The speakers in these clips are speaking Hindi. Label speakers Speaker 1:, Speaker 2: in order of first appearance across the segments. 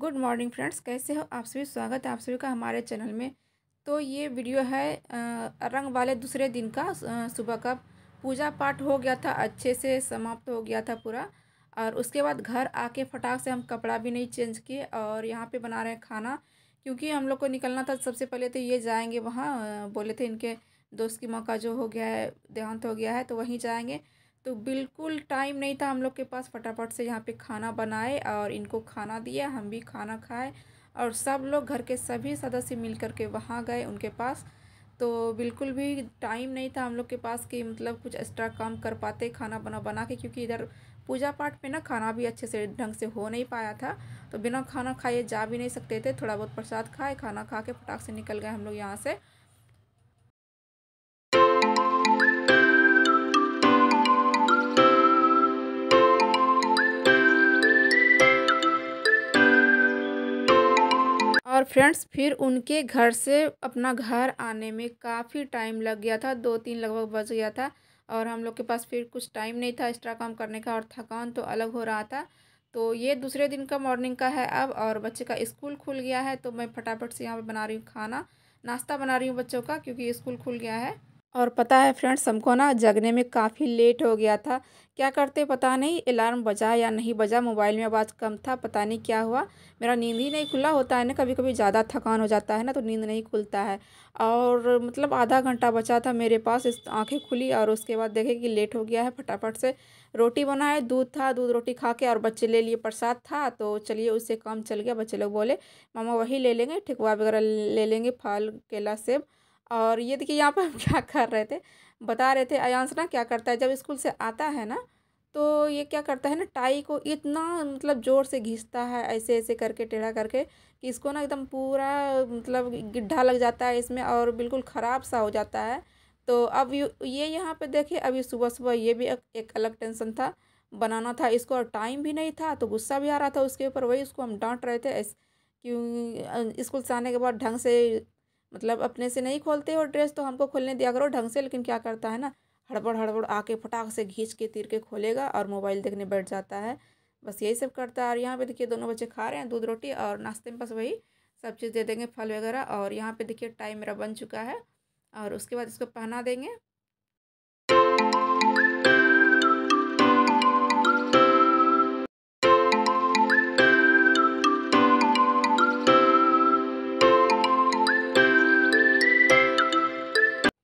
Speaker 1: गुड मॉर्निंग फ्रेंड्स कैसे हो आप सभी स्वागत है आप सभी का हमारे चैनल में तो ये वीडियो है रंग वाले दूसरे दिन का सुबह का पूजा पाठ हो गया था अच्छे से समाप्त हो गया था पूरा और उसके बाद घर आके फटाक से हम कपड़ा भी नहीं चेंज किए और यहाँ पे बना रहे हैं खाना क्योंकि हम लोग को निकलना था सबसे पहले तो ये जाएंगे वहाँ बोले थे इनके दोस्त की माँ का जो हो गया है देहांत हो गया है तो वहीं जाएँगे तो बिल्कुल टाइम नहीं था हम लोग के पास फटाफट से यहाँ पे खाना बनाए और इनको खाना दिया हम भी खाना खाए और सब लोग घर के सभी सदस्य मिल कर के वहाँ गए उनके पास तो बिल्कुल भी टाइम नहीं था हम लोग के पास कि मतलब कुछ एक्स्ट्रा काम कर पाते खाना बना बना के क्योंकि इधर पूजा पाठ में ना खाना भी अच्छे से ढंग से हो नहीं पाया था तो बिना खाना खाए जा भी नहीं सकते थे थोड़ा बहुत प्रसाद खाए खाना खा के फटाक से निकल गए हम लोग यहाँ से फ्रेंड्स फिर उनके घर से अपना घर आने में काफ़ी टाइम लग गया था दो तीन लगभग बज गया था और हम लोग के पास फिर कुछ टाइम नहीं था एक्स्ट्रा काम करने का और थकान तो अलग हो रहा था तो ये दूसरे दिन का मॉर्निंग का है अब और बच्चे का स्कूल खुल गया है तो मैं फटाफट से यहाँ पर बना रही हूँ खाना नाश्ता बना रही हूँ बच्चों का क्योंकि स्कूल खुल गया है और पता है फ्रेंड्स हमको ना जगने में काफ़ी लेट हो गया था क्या करते पता नहीं अलार्म बजा या नहीं बजा मोबाइल में आवाज़ कम था पता नहीं क्या हुआ मेरा नींद ही नहीं खुला होता है ना कभी कभी ज़्यादा थकान हो जाता है ना तो नींद नहीं खुलता है और मतलब आधा घंटा बचा था मेरे पास इस आँखें खुली और उसके बाद देखे कि लेट हो गया है फटाफट से रोटी बनाए दूध था दूध रोटी खा के और बच्चे ले लिए प्रसाद था तो चलिए उससे काम चल गया बच्चे लोग बोले मामा वही ले लेंगे ठेकुआ वगैरह ले लेंगे फल केला सेब और ये देखिए यहाँ पर हम क्या कर रहे थे बता रहे थे अयांश ना क्या करता है जब स्कूल से आता है ना तो ये क्या करता है ना टाई को इतना मतलब ज़ोर से घिसता है ऐसे ऐसे करके टेढ़ा करके कि इसको ना एकदम पूरा मतलब गिड्ढा लग जाता है इसमें और बिल्कुल ख़राब सा हो जाता है तो अब ये यहाँ पे देखिए अभी सुबह सुबह ये भी एक, अलग टेंशन था बनाना था इसको और टाइम भी नहीं था तो गुस्सा भी आ रहा था उसके ऊपर वही उसको हम डांट रहे थे क्यों स्कूल से आने के बाद ढंग से मतलब अपने से नहीं खोलते और ड्रेस तो हमको खोलने दिया करो ढंग से लेकिन क्या करता है ना हड़बड़ हड़बड़ आके फटाक से घींच के तीर के खोलेगा और मोबाइल देखने बैठ जाता है बस यही सब करता है और यहाँ पे देखिए दोनों बच्चे खा रहे हैं दूध रोटी और नाश्ते में बस वही सब चीज़ दे देंगे फल वगैरह और यहाँ पे देखिए टाइम मेरा बन चुका है और उसके बाद इसको पहना देंगे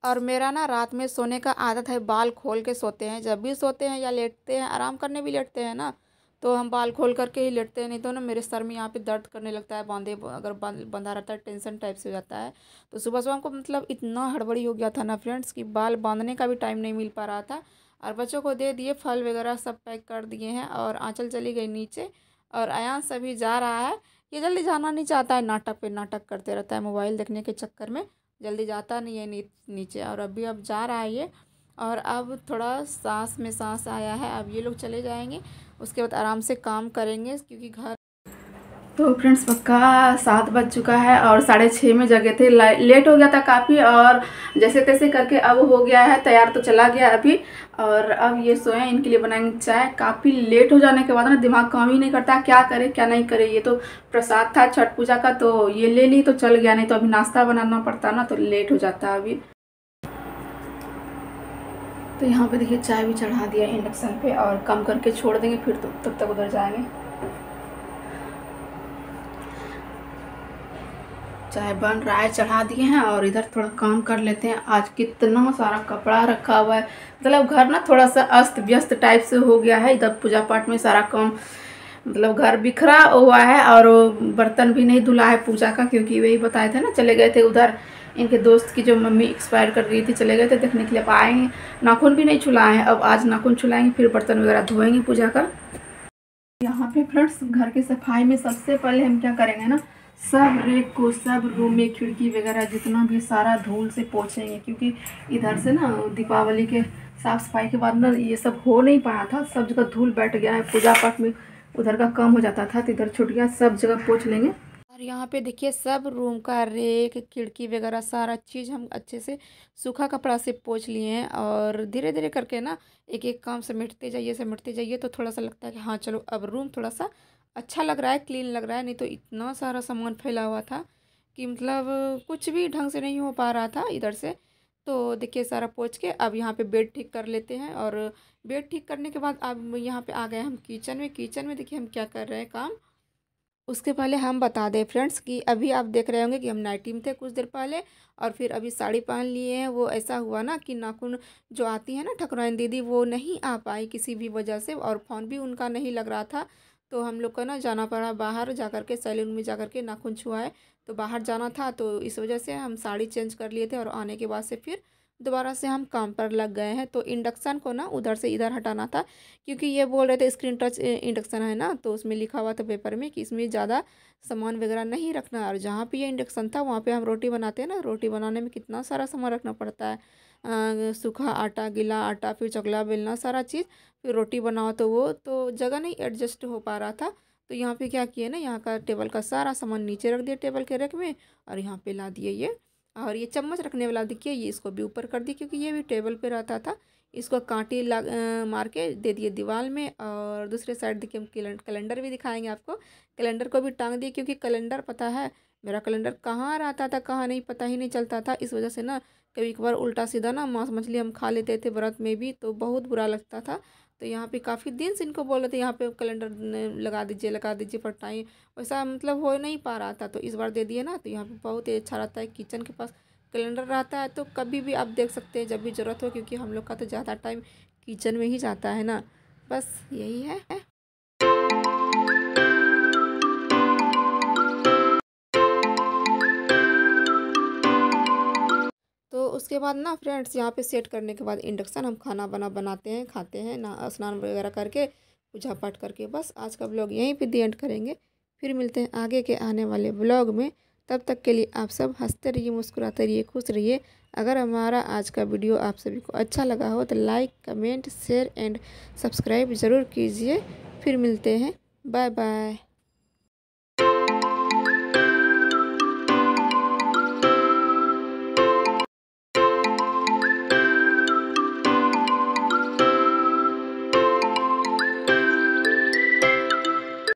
Speaker 1: और मेरा ना रात में सोने का आदत है बाल खोल के सोते हैं जब भी सोते हैं या लेटते हैं आराम करने भी लेटते हैं ना तो हम बाल खोल करके ही लेटते हैं नहीं तो ना मेरे सर में यहाँ पे दर्द करने लगता है बांधे अगर बंधा रहता है टेंशन टाइप से हो जाता है तो सुबह सुबह हमको मतलब इतना हड़बड़ी हो गया था ना फ्रेंड्स कि बाल बांधने का भी टाइम नहीं मिल पा रहा था और बच्चों को दे दिए फल वगैरह सब पैक कर दिए हैं और आँचल चली गई नीचे और अयान सभी जा रहा है ये जल्दी जाना नहीं चाहता है नाटक पे नाटक करते रहता है मोबाइल देखने के चक्कर में जल्दी जाता नहीं है नीचे और अभी अब जा रहा है ये और अब थोड़ा सांस में सांस आया है अब ये लोग चले जाएंगे उसके बाद आराम से काम करेंगे क्योंकि घर तो फ्रेंड्स पक्का सात बज चुका है और साढ़े छः में जगे थे लेट हो गया था काफ़ी और जैसे तैसे करके अब हो गया है तैयार तो चला गया अभी और अब ये सोए इनके लिए बनाएंगे चाय काफ़ी लेट हो जाने के बाद ना दिमाग काम ही नहीं करता क्या करे क्या नहीं करे ये तो प्रसाद था छठ पूजा का तो ये ले ली तो चल गया नहीं तो अभी नाश्ता बनाना पड़ता ना तो लेट हो जाता अभी तो यहाँ पर देखिए चाय भी चढ़ा दिया इंडक्शन पर और कम करके छोड़ देंगे फिर तो तब तक उधर जाएंगे चाय बन रहा है चढ़ा दिए हैं और इधर थोड़ा काम कर लेते हैं आज कितना सारा कपड़ा रखा हुआ है मतलब घर ना थोड़ा सा अस्त व्यस्त टाइप से हो गया है इधर पूजा पाठ में सारा काम मतलब घर बिखरा हुआ है और बर्तन भी नहीं धुला है पूजा का क्योंकि वही बताए थे ना चले गए थे उधर इनके दोस्त की जो मम्मी एक्सपायर कर गई थी चले गए थे देखने के लिए अब आएंगे नाखून भी नहीं छुलाए हैं अब आज नाखून छुलाएंगे फिर बर्तन वगैरह धोएंगे पूजा का यहाँ पे फ्रेंड्स घर की सफाई में सबसे पहले हम क्या करेंगे ना सब रेक को सब रूम में खिड़की वगैरह जितना भी सारा धूल से पोछेंगे क्योंकि इधर से ना दीपावली के साफ़ सफाई के बाद ना ये सब हो नहीं पाया था सब जगह धूल बैठ गया है पूजा पाठ में उधर का कम हो जाता था तो इधर छुट गया सब जगह पोछ लेंगे और यहाँ पे देखिए सब रूम का रेक खिड़की वगैरह सारा चीज़ हम अच्छे से सूखा कपड़ा से पोछ लिए हैं और धीरे धीरे करके ना एक एक काम समेटते जाइए समेटते जाइए तो थोड़ा सा लगता है कि हाँ चलो अब रूम थोड़ा सा अच्छा लग रहा है क्लीन लग रहा है नहीं तो इतना सारा सामान फैला हुआ था कि मतलब कुछ भी ढंग से नहीं हो पा रहा था इधर से तो देखिए सारा पोच के अब यहाँ पे बेड ठीक कर लेते हैं और बेड ठीक करने के बाद अब यहाँ पे आ गए हम किचन में किचन में देखिए हम क्या कर रहे हैं काम उसके पहले हम बता दें फ्रेंड्स कि अभी आप देख रहे होंगे कि हम नाइटी में थे कुछ देर पहले और फिर अभी साड़ी पहन लिए हैं वो ऐसा हुआ ना कि नाखून जो आती है ना ठकुराइन दीदी वो नहीं आ पाई किसी भी वजह से और फ़ोन भी उनका नहीं लग रहा था तो हम लोग को ना जाना पड़ा बाहर जा कर के सैलून में जा कर के नाखून छुआए तो बाहर जाना था तो इस वजह से हम साड़ी चेंज कर लिए थे और आने के बाद से फिर दोबारा से हम काम पर लग गए हैं तो इंडक्शन को ना उधर से इधर हटाना था क्योंकि ये बोल रहे थे स्क्रीन टच इंडक्शन है ना तो उसमें लिखा हुआ था पेपर में कि इसमें ज़्यादा सामान वगैरह नहीं रखना और जहाँ पे ये इंडक्शन था वहाँ पे हम रोटी बनाते हैं ना रोटी बनाने में कितना सारा सामान रखना पड़ता है सूखा आटा गीला आटा फिर चकला बेलना सारा चीज़ फिर रोटी बनाओ तो वो तो जगह नहीं एडजस्ट हो पा रहा था तो यहाँ पर क्या किए ना यहाँ का टेबल का सारा सामान नीचे रख दिया टेबल के रेक में और यहाँ पर ला दिए ये और ये चम्मच रखने वाला देखिए ये इसको भी ऊपर कर दिया क्योंकि ये भी टेबल पर रहता था इसको कांटी लग मार के दे दिए दीवार में और दूसरे साइड देखिए हम कैलेंडर भी दिखाएंगे आपको कैलेंडर को भी टांग दिए क्योंकि कैलेंडर पता है मेरा कैलेंडर कहाँ रहता था कहाँ नहीं पता ही नहीं चलता था इस वजह से ना कभी एक बार उल्टा सीधा ना मांस मछली हम खा लेते थे व्रत में भी तो बहुत बुरा लगता था तो यहाँ पे काफ़ी दिन से इनको बोल रहे थे यहाँ पे कैलेंडर लगा दीजिए लगा दीजिए पर टाइम वैसा मतलब हो नहीं पा रहा था तो इस बार दे दिए ना तो यहाँ पे बहुत ही अच्छा रहता है किचन के पास कैलेंडर रहता है तो कभी भी आप देख सकते हैं जब भी ज़रूरत हो क्योंकि हम लोग का तो ज़्यादा टाइम किचन में ही जाता है ना बस यही है उसके बाद ना फ्रेंड्स यहाँ पे सेट करने के बाद इंडक्शन हम खाना बना बनाते हैं खाते हैं ना स्नान वगैरह करके पूजा पाठ करके बस आज का ब्लॉग यहीं पे दी एंड करेंगे फिर मिलते हैं आगे के आने वाले ब्लॉग में तब तक के लिए आप सब हंसते रहिए मुस्कुराते रहिए खुश रहिए अगर हमारा आज का वीडियो आप सभी को अच्छा लगा हो तो like comment share and subscribe ज़रूर कीजिए फिर मिलते हैं बाय बाय